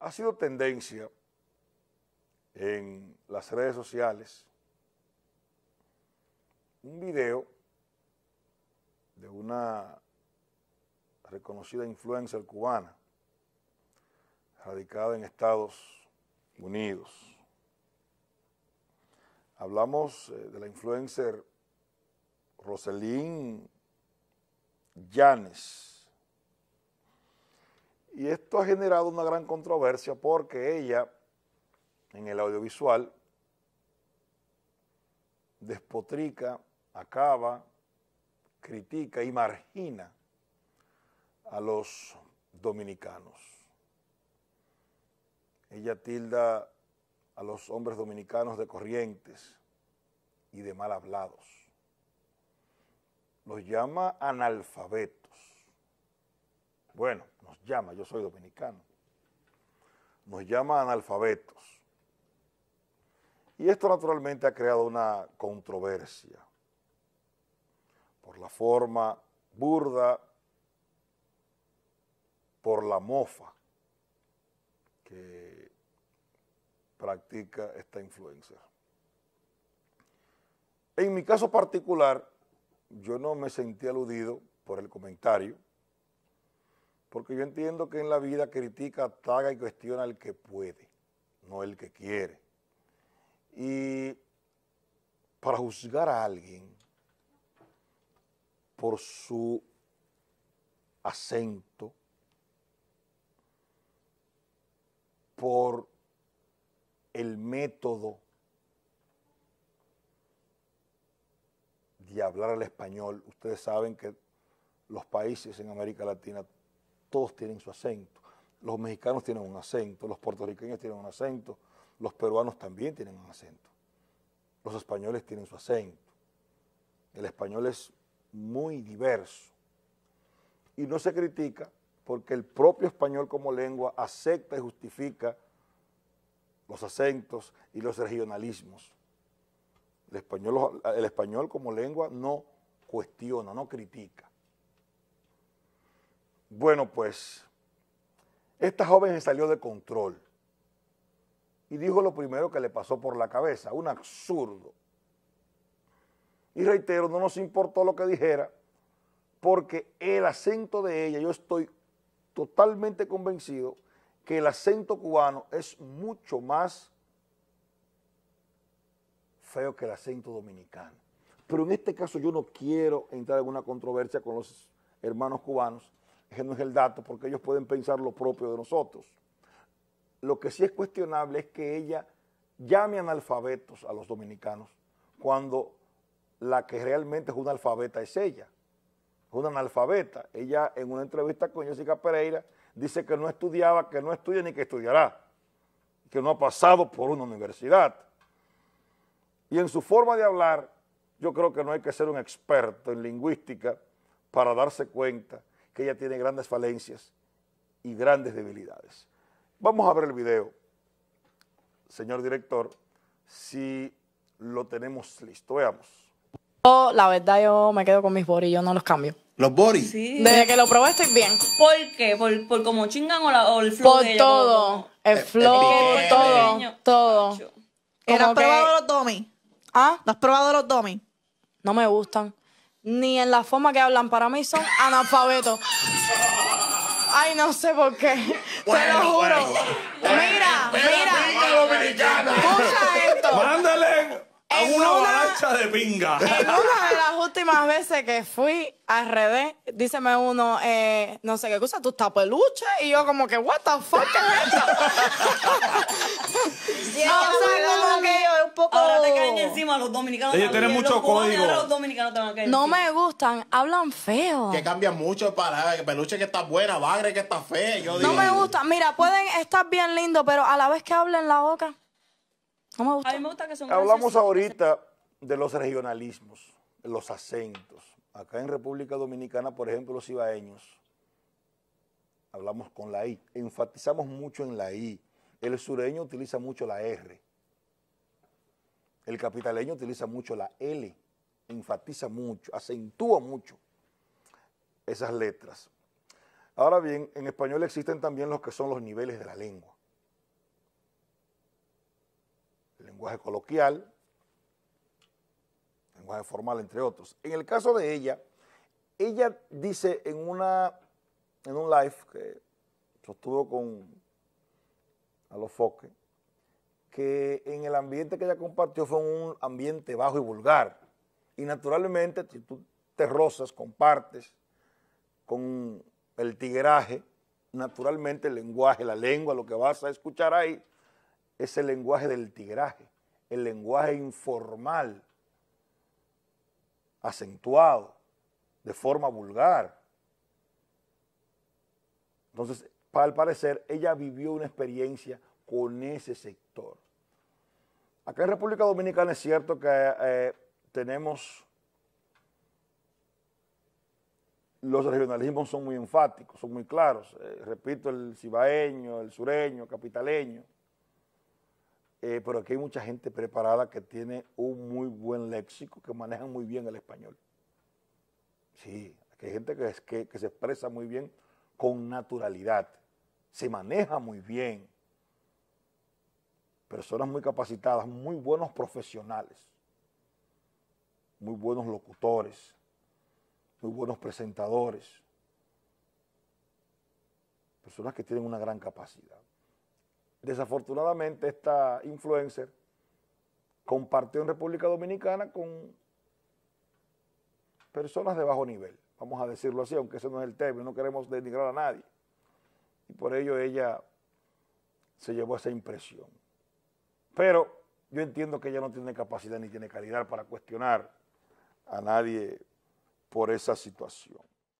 Ha sido tendencia en las redes sociales un video de una reconocida influencer cubana radicada en Estados Unidos. Hablamos eh, de la influencer Roselín Llanes, y esto ha generado una gran controversia porque ella, en el audiovisual, despotrica, acaba, critica y margina a los dominicanos. Ella tilda a los hombres dominicanos de corrientes y de mal hablados. Los llama analfabetos bueno, nos llama, yo soy dominicano. Nos llama analfabetos. Y esto naturalmente ha creado una controversia por la forma burda, por la mofa que practica esta influencia. En mi caso particular, yo no me sentí aludido por el comentario, porque yo entiendo que en la vida critica, ataca y cuestiona el que puede, no el que quiere. Y para juzgar a alguien por su acento, por el método de hablar el español, ustedes saben que los países en América Latina todos tienen su acento. Los mexicanos tienen un acento, los puertorriqueños tienen un acento, los peruanos también tienen un acento. Los españoles tienen su acento. El español es muy diverso. Y no se critica porque el propio español como lengua acepta y justifica los acentos y los regionalismos. El español, el español como lengua no cuestiona, no critica. Bueno, pues, esta joven se salió de control y dijo lo primero que le pasó por la cabeza, un absurdo. Y reitero, no nos importó lo que dijera, porque el acento de ella, yo estoy totalmente convencido que el acento cubano es mucho más feo que el acento dominicano. Pero en este caso yo no quiero entrar en una controversia con los hermanos cubanos, ese no es el dato, porque ellos pueden pensar lo propio de nosotros. Lo que sí es cuestionable es que ella llame analfabetos a los dominicanos, cuando la que realmente es una alfabeta es ella, es una analfabeta. Ella en una entrevista con Jessica Pereira dice que no estudiaba, que no estudia ni que estudiará, que no ha pasado por una universidad. Y en su forma de hablar, yo creo que no hay que ser un experto en lingüística para darse cuenta que ella tiene grandes falencias y grandes debilidades. Vamos a ver el video, señor director, si lo tenemos listo. Veamos. Yo, la verdad, yo me quedo con mis boris, yo no los cambio. ¿Los boris? Desde que lo probé estoy bien. ¿Por qué? ¿Por, por chingan o, el flow Por todo. El, eh, flow, eh, eh, todo, todo. ¿Has probado los domi? ¿Ah? ¿No has probado los domi? No me gustan ni en la forma que hablan. Para mí son analfabetos. Ay, no sé por qué. Se Te lo juro. Mira, mira. mira. Escucha esto. Mándale a una, marcha de pinga. En una de las últimas veces que fui al revés, díceme uno, eh, no sé qué cosa, tú estás peluche. Y yo como que, what the fuck es esto? no, te caen oh. encima los Ellos tienen mucho código. no me gustan, hablan feo. Que cambian mucho para peluche que está buena, bagre que está feo No me gusta. Mira, pueden estar bien lindos, pero a la vez que hablan la boca. No me gusta. Hablamos ahorita de los regionalismos, los acentos. Acá en República Dominicana, por ejemplo, los ibaeños, hablamos con la I, enfatizamos mucho en la I el sureño utiliza mucho la R. El capitaleño utiliza mucho la L. Enfatiza mucho, acentúa mucho esas letras. Ahora bien, en español existen también los que son los niveles de la lengua. El lenguaje coloquial, lenguaje formal, entre otros. En el caso de ella, ella dice en, una, en un live que sostuvo con a los foques, que en el ambiente que ella compartió fue un ambiente bajo y vulgar. Y naturalmente, si tú te rozas, compartes con el tigraje, naturalmente el lenguaje, la lengua, lo que vas a escuchar ahí, es el lenguaje del tigraje, el lenguaje informal, acentuado, de forma vulgar. Entonces, al parecer, ella vivió una experiencia con ese sector. Acá en República Dominicana es cierto que eh, tenemos, los regionalismos son muy enfáticos, son muy claros. Eh, repito, el cibaeño, el sureño, capitaleño. Eh, pero aquí hay mucha gente preparada que tiene un muy buen léxico, que maneja muy bien el español. Sí, hay gente que se expresa muy bien con naturalidad se maneja muy bien. Personas muy capacitadas, muy buenos profesionales, muy buenos locutores, muy buenos presentadores. Personas que tienen una gran capacidad. Desafortunadamente esta influencer compartió en República Dominicana con personas de bajo nivel, vamos a decirlo así, aunque ese no es el término, no queremos denigrar a nadie. Y por ello ella se llevó esa impresión. Pero yo entiendo que ella no tiene capacidad ni tiene calidad para cuestionar a nadie por esa situación.